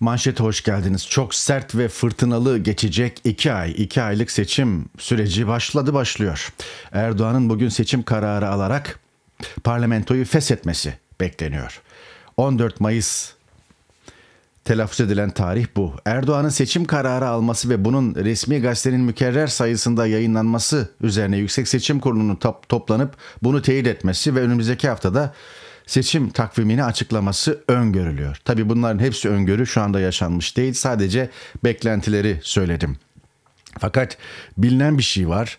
Manşete hoş geldiniz. Çok sert ve fırtınalı geçecek 2 ay, 2 aylık seçim süreci başladı başlıyor. Erdoğan'ın bugün seçim kararı alarak parlamentoyu feshetmesi bekleniyor. 14 Mayıs telaffuz edilen tarih bu. Erdoğan'ın seçim kararı alması ve bunun resmi gazetenin mükerrer sayısında yayınlanması üzerine Yüksek Seçim Kurulu'nun toplanıp bunu teyit etmesi ve önümüzdeki haftada seçim takvimini açıklaması öngörülüyor. Tabi bunların hepsi öngörü şu anda yaşanmış değil. Sadece beklentileri söyledim. Fakat bilinen bir şey var.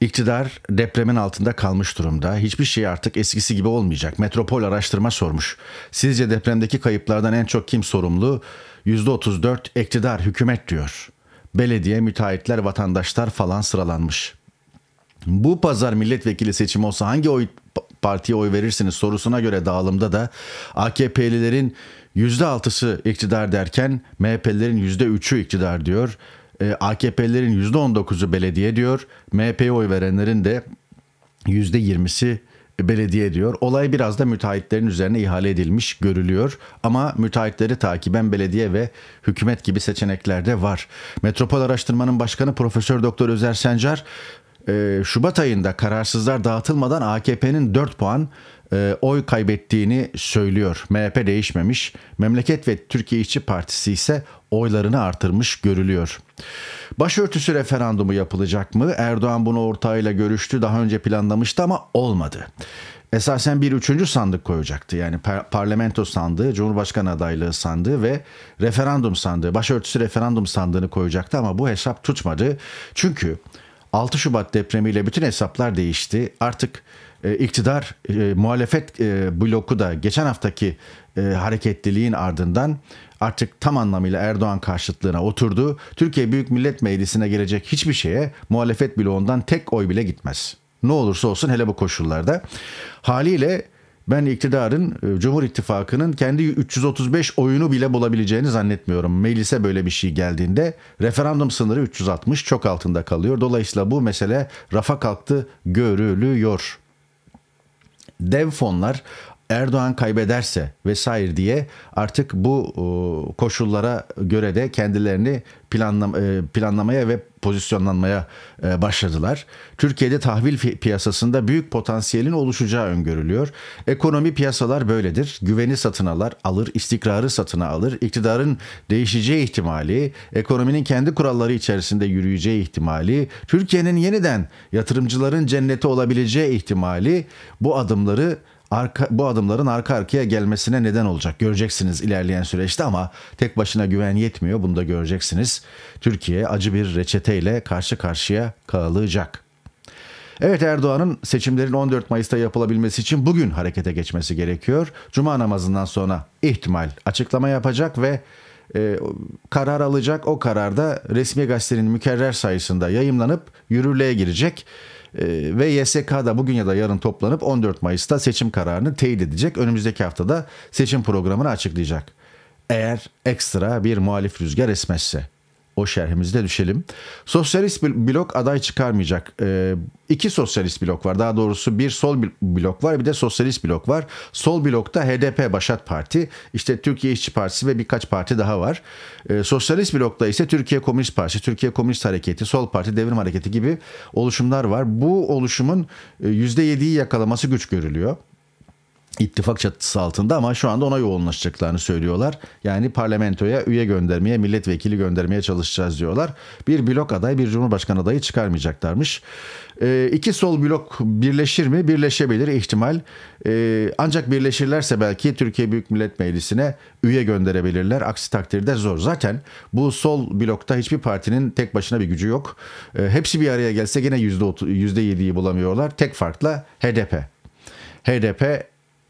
İktidar depremin altında kalmış durumda. Hiçbir şey artık eskisi gibi olmayacak. Metropol araştırma sormuş. Sizce depremdeki kayıplardan en çok kim sorumlu? %34 iktidar, hükümet diyor. Belediye, müteahhitler, vatandaşlar falan sıralanmış. Bu pazar milletvekili seçimi olsa hangi oy partiye oy verirsiniz sorusuna göre dağılımda da AKP'lilerin %6'sı iktidar derken MHP'lilerin %3'ü iktidar diyor. E, AKP'lilerin %19'u belediye diyor. MHP'ye oy verenlerin de %20'si belediye diyor. Olay biraz da müteahhitlerin üzerine ihale edilmiş görülüyor. Ama müteahhitleri takiben belediye ve hükümet gibi seçenekler de var. Metropol Araştırma'nın Başkanı Profesör Doktor Özer Sencar ee, Şubat ayında kararsızlar dağıtılmadan AKP'nin 4 puan e, oy kaybettiğini söylüyor. MHP değişmemiş. Memleket ve Türkiye İşçi Partisi ise oylarını artırmış görülüyor. Başörtüsü referandumu yapılacak mı? Erdoğan bunu ortağıyla görüştü. Daha önce planlamıştı ama olmadı. Esasen bir üçüncü sandık koyacaktı. Yani parlamento sandığı, cumhurbaşkanı adaylığı sandığı ve referandum sandığı, başörtüsü referandum sandığını koyacaktı ama bu hesap tutmadı. Çünkü 6 Şubat depremiyle bütün hesaplar değişti. Artık e, iktidar e, muhalefet e, bloku da geçen haftaki e, hareketliliğin ardından artık tam anlamıyla Erdoğan karşıtlığına oturdu. Türkiye Büyük Millet Meclisi'ne gelecek hiçbir şeye muhalefet bloğundan tek oy bile gitmez. Ne olursa olsun hele bu koşullarda. Haliyle ben iktidarın e, Cumhur İttifakı'nın kendi 335 oyunu bile bulabileceğini zannetmiyorum. Meclise böyle bir şey geldiğinde referandum sınırı 360 çok altında kalıyor. Dolayısıyla bu mesele rafa kalktı görülüyor. Dev fonlar Erdoğan kaybederse vesaire diye artık bu e, koşullara göre de kendilerini e, planlamaya ve pozisyonlanmaya e, başladılar. Türkiye'de tahvil piyasasında büyük potansiyelin oluşacağı öngörülüyor. Ekonomi piyasalar böyledir. Güveni satın alır, alır, istikrarı satın alır. İktidarın değişeceği ihtimali, ekonominin kendi kuralları içerisinde yürüyeceği ihtimali, Türkiye'nin yeniden yatırımcıların cenneti olabileceği ihtimali bu adımları arka, bu adımların arka arkaya gelmesine neden olacak. Göreceksiniz ilerleyen süreçte ama tek başına güven yetmiyor. Bunu da göreceksiniz. Türkiye acı bir reçeteyle karşı karşıya kalacak. Evet Erdoğan'ın seçimlerin 14 Mayıs'ta yapılabilmesi için bugün harekete geçmesi gerekiyor. Cuma namazından sonra ihtimal açıklama yapacak ve e, karar alacak. O karar da resmi gazetenin mükerrer sayısında yayımlanıp yürürlüğe girecek. Ee, ve YSK'da bugün ya da yarın toplanıp 14 Mayıs'ta seçim kararını teyit edecek. Önümüzdeki haftada seçim programını açıklayacak. Eğer ekstra bir muhalif rüzgar esmezse o şerhimizde düşelim. Sosyalist blok aday çıkarmayacak. E, iki sosyalist blok var. Daha doğrusu bir sol blok var bir de sosyalist blok var. Sol blokta HDP Başat Parti, işte Türkiye İşçi Partisi ve birkaç parti daha var. E, sosyalist blokta ise Türkiye Komünist Partisi, Türkiye Komünist Hareketi, Sol Parti, Devrim Hareketi gibi oluşumlar var. Bu oluşumun %7'yi e, yakalaması güç görülüyor ittifak çatısı altında ama şu anda ona yoğunlaşacaklarını söylüyorlar. Yani parlamentoya üye göndermeye, milletvekili göndermeye çalışacağız diyorlar. Bir blok aday, bir cumhurbaşkanı adayı çıkarmayacaklarmış. E, iki sol blok birleşir mi? Birleşebilir ihtimal. E, ancak birleşirlerse belki Türkiye Büyük Millet Meclisi'ne üye gönderebilirler. Aksi takdirde zor. Zaten bu sol blokta hiçbir partinin tek başına bir gücü yok. E, hepsi bir araya gelse gene %7'yi bulamıyorlar. Tek farkla HDP. HDP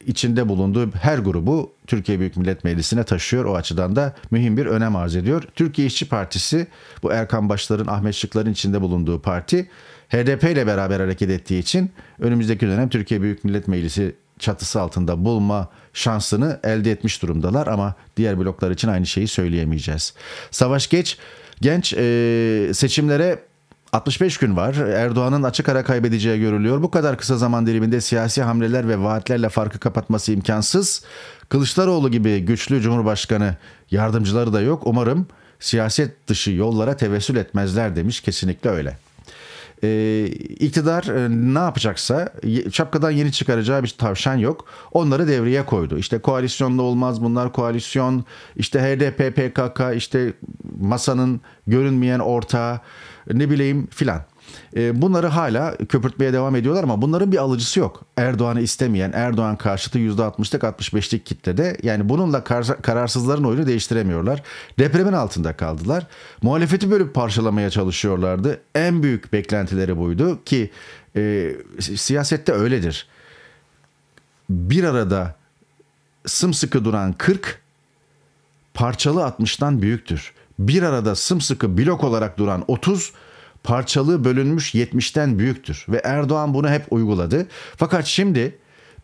içinde bulunduğu her grubu Türkiye Büyük Millet Meclisi'ne taşıyor. O açıdan da mühim bir önem arz ediyor. Türkiye İşçi Partisi bu Erkan Başların, Ahmet Şıkların içinde bulunduğu parti HDP ile beraber hareket ettiği için önümüzdeki dönem Türkiye Büyük Millet Meclisi çatısı altında bulma şansını elde etmiş durumdalar ama diğer bloklar için aynı şeyi söyleyemeyeceğiz. Savaş Geç genç e, seçimlere 65 gün var. Erdoğan'ın açık ara kaybedeceği görülüyor. Bu kadar kısa zaman diliminde siyasi hamleler ve vaatlerle farkı kapatması imkansız. Kılıçdaroğlu gibi güçlü Cumhurbaşkanı yardımcıları da yok. Umarım siyaset dışı yollara tevessül etmezler demiş. Kesinlikle öyle e, iktidar e, ne yapacaksa çapkadan yeni çıkaracağı bir tavşan yok. Onları devreye koydu. İşte koalisyonda olmaz bunlar koalisyon İşte HDP PKK işte masanın görünmeyen ortağı ne bileyim filan. Ee, bunları hala köpürtmeye devam ediyorlar ama bunların bir alıcısı yok. Erdoğan'ı istemeyen, Erdoğan karşıtı %60'lık 65'lik kitlede yani bununla kararsızların oyunu değiştiremiyorlar. Depremin altında kaldılar. Muhalefeti bölüp parçalamaya çalışıyorlardı. En büyük beklentileri buydu ki e, siyasette öyledir. Bir arada sımsıkı duran 40 parçalı 60'tan büyüktür. Bir arada sımsıkı blok olarak duran 30 parçalı bölünmüş 70'ten büyüktür ve Erdoğan bunu hep uyguladı. Fakat şimdi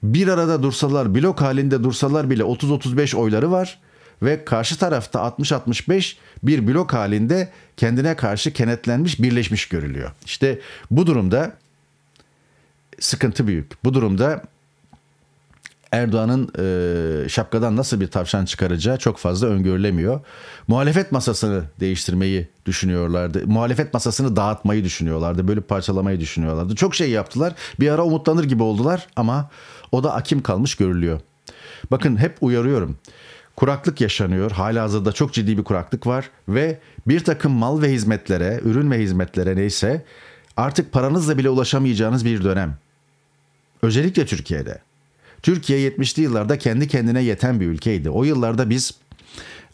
bir arada dursalar, blok halinde dursalar bile 30-35 oyları var ve karşı tarafta 60-65 bir blok halinde kendine karşı kenetlenmiş, birleşmiş görülüyor. İşte bu durumda sıkıntı büyük. Bu durumda Erdoğan'ın e, şapkadan nasıl bir tavşan çıkaracağı çok fazla öngörülemiyor. Muhalefet masasını değiştirmeyi düşünüyorlardı. Muhalefet masasını dağıtmayı düşünüyorlardı. Bölüp parçalamayı düşünüyorlardı. Çok şey yaptılar. Bir ara umutlanır gibi oldular ama o da akim kalmış görülüyor. Bakın hep uyarıyorum. Kuraklık yaşanıyor. Hala hazırda çok ciddi bir kuraklık var ve bir takım mal ve hizmetlere, ürün ve hizmetlere neyse artık paranızla bile ulaşamayacağınız bir dönem. Özellikle Türkiye'de. Türkiye 70'li yıllarda kendi kendine yeten bir ülkeydi. O yıllarda biz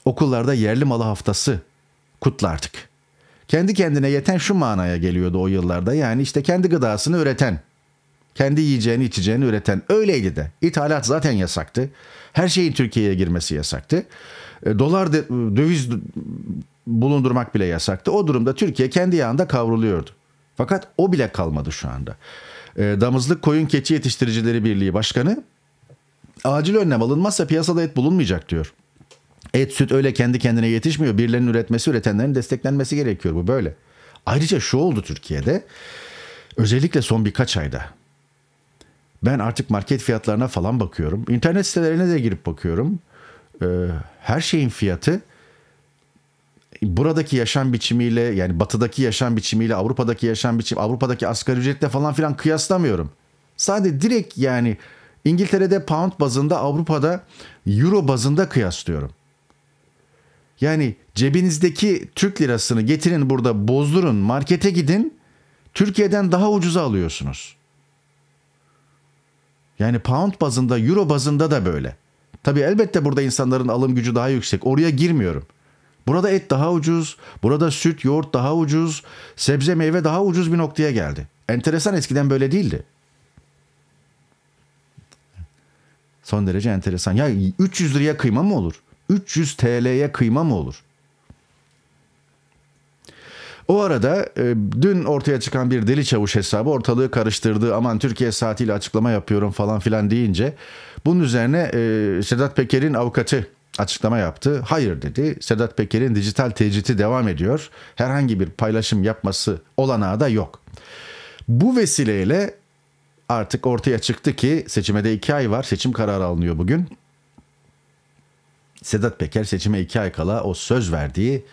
okullarda yerli malı haftası kutlardık. Kendi kendine yeten şu manaya geliyordu o yıllarda. Yani işte kendi gıdasını üreten, kendi yiyeceğini içeceğini üreten öyleydi de. İthalat zaten yasaktı. Her şeyin Türkiye'ye girmesi yasaktı. E, dolar döviz bulundurmak bile yasaktı. O durumda Türkiye kendi yağında kavruluyordu. Fakat o bile kalmadı şu anda. E, Damızlık Koyun Keçi Yetiştiricileri Birliği Başkanı acil önlem alınmazsa piyasada et bulunmayacak diyor. Et süt öyle kendi kendine yetişmiyor. Birilerinin üretmesi üretenlerin desteklenmesi gerekiyor bu böyle. Ayrıca şu oldu Türkiye'de özellikle son birkaç ayda ben artık market fiyatlarına falan bakıyorum. İnternet sitelerine de girip bakıyorum. Ee, her şeyin fiyatı buradaki yaşam biçimiyle yani batıdaki yaşam biçimiyle Avrupa'daki yaşam biçimi Avrupa'daki asgari ücretle falan filan kıyaslamıyorum. Sadece direkt yani İngiltere'de pound bazında Avrupa'da euro bazında kıyaslıyorum. Yani cebinizdeki Türk lirasını getirin burada bozdurun markete gidin Türkiye'den daha ucuza alıyorsunuz. Yani pound bazında euro bazında da böyle. Tabi elbette burada insanların alım gücü daha yüksek oraya girmiyorum. Burada et daha ucuz, burada süt, yoğurt daha ucuz, sebze meyve daha ucuz bir noktaya geldi. Enteresan eskiden böyle değildi. Son derece enteresan. Ya 300 liraya kıyma mı olur? 300 TL'ye kıyma mı olur? O arada e, dün ortaya çıkan bir deli çavuş hesabı ortalığı karıştırdı. Aman Türkiye saatiyle açıklama yapıyorum falan filan deyince bunun üzerine e, Sedat Peker'in avukatı açıklama yaptı. Hayır dedi. Sedat Peker'in dijital teciti devam ediyor. Herhangi bir paylaşım yapması olanağı da yok. Bu vesileyle artık ortaya çıktı ki seçime de 2 ay var. Seçim kararı alınıyor bugün. Sedat Peker seçime iki ay kala o söz verdiği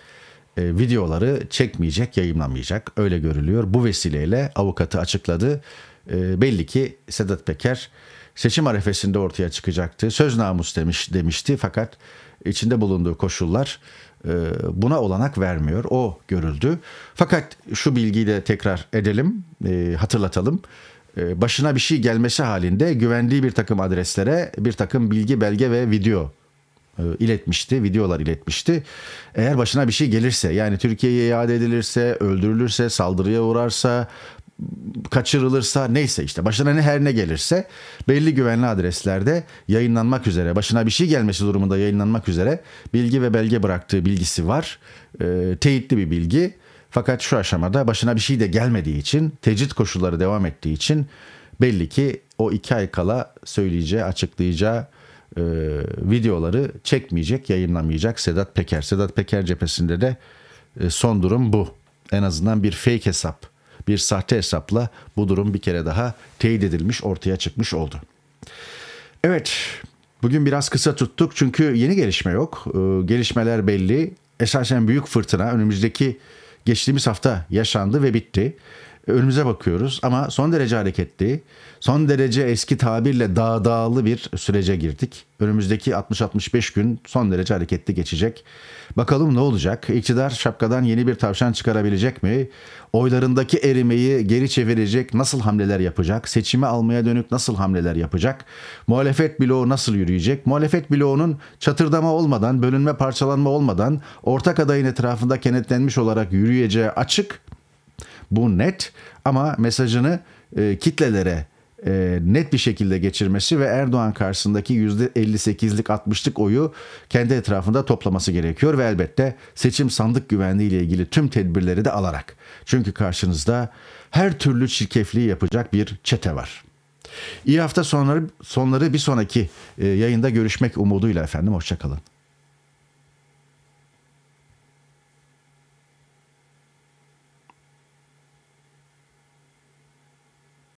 e, videoları çekmeyecek, yayınlamayacak. Öyle görülüyor. Bu vesileyle avukatı açıkladı. E, belli ki Sedat Peker seçim arefesinde ortaya çıkacaktı. Söz namus demiş demişti fakat içinde bulunduğu koşullar e, buna olanak vermiyor. O görüldü. Fakat şu bilgiyi de tekrar edelim, e, hatırlatalım. E, başına bir şey gelmesi halinde güvendiği bir takım adreslere bir takım bilgi, belge ve video e, iletmişti, videolar iletmişti. Eğer başına bir şey gelirse yani Türkiye'ye iade edilirse, öldürülürse, saldırıya uğrarsa, kaçırılırsa neyse işte başına ne her ne gelirse belli güvenli adreslerde yayınlanmak üzere başına bir şey gelmesi durumunda yayınlanmak üzere bilgi ve belge bıraktığı bilgisi var. E, teyitli bir bilgi fakat şu aşamada başına bir şey de gelmediği için, tecrit koşulları devam ettiği için belli ki o iki ay kala söyleyeceği, açıklayacağı e, videoları çekmeyecek, yayınlamayacak Sedat Peker. Sedat Peker cephesinde de e, son durum bu. En azından bir fake hesap, bir sahte hesapla bu durum bir kere daha teyit edilmiş, ortaya çıkmış oldu. Evet, bugün biraz kısa tuttuk çünkü yeni gelişme yok. E, gelişmeler belli. Esasen büyük fırtına önümüzdeki geçtiğimiz hafta yaşandı ve bitti önümüze bakıyoruz ama son derece hareketli, son derece eski tabirle dağdağlı bir sürece girdik. Önümüzdeki 60-65 gün son derece hareketli geçecek. Bakalım ne olacak? İktidar şapkadan yeni bir tavşan çıkarabilecek mi? Oylarındaki erimeyi geri çevirecek nasıl hamleler yapacak? Seçimi almaya dönük nasıl hamleler yapacak? Muhalefet bloğu nasıl yürüyecek? Muhalefet bloğunun çatırdama olmadan, bölünme parçalanma olmadan ortak adayın etrafında kenetlenmiş olarak yürüyeceği açık bu net ama mesajını e, kitlelere e, net bir şekilde geçirmesi ve Erdoğan karşısındaki %58'lik 60'lık oyu kendi etrafında toplaması gerekiyor ve elbette seçim sandık güvenliği ile ilgili tüm tedbirleri de alarak. Çünkü karşınızda her türlü çirkefliği yapacak bir çete var. İyi hafta sonları, sonları bir sonraki e, yayında görüşmek umuduyla efendim. Hoşçakalın.